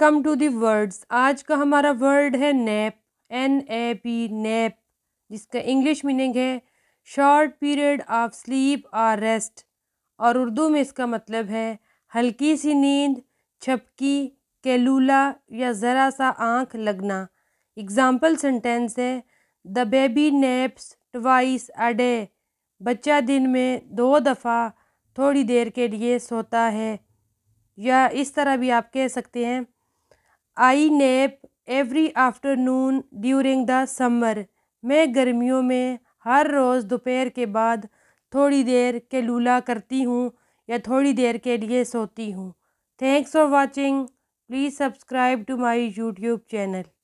come to the words आज का हमारा वर्ड है nap N A P nap जिसका इंग्लिश मीनिंग है शॉर्ट पीरियड ऑफ स्लीप और रेस्ट और उर्दू में इसका मतलब है हल्की सी नींद छपकी कैलूला या ज़रा सा आँख लगना एग्ज़ाम्पल सेंटेंस है the baby naps twice a day बच्चा दिन में दो दफ़ा थोड़ी देर के लिए सोता है या इस तरह भी आप कह सकते हैं I nap every afternoon during the summer मैं गर्मियों में हर रोज़ दोपहर के बाद थोड़ी देर के लूला करती हूँ या थोड़ी देर के लिए सोती हूँ thanks for watching please subscribe to my YouTube channel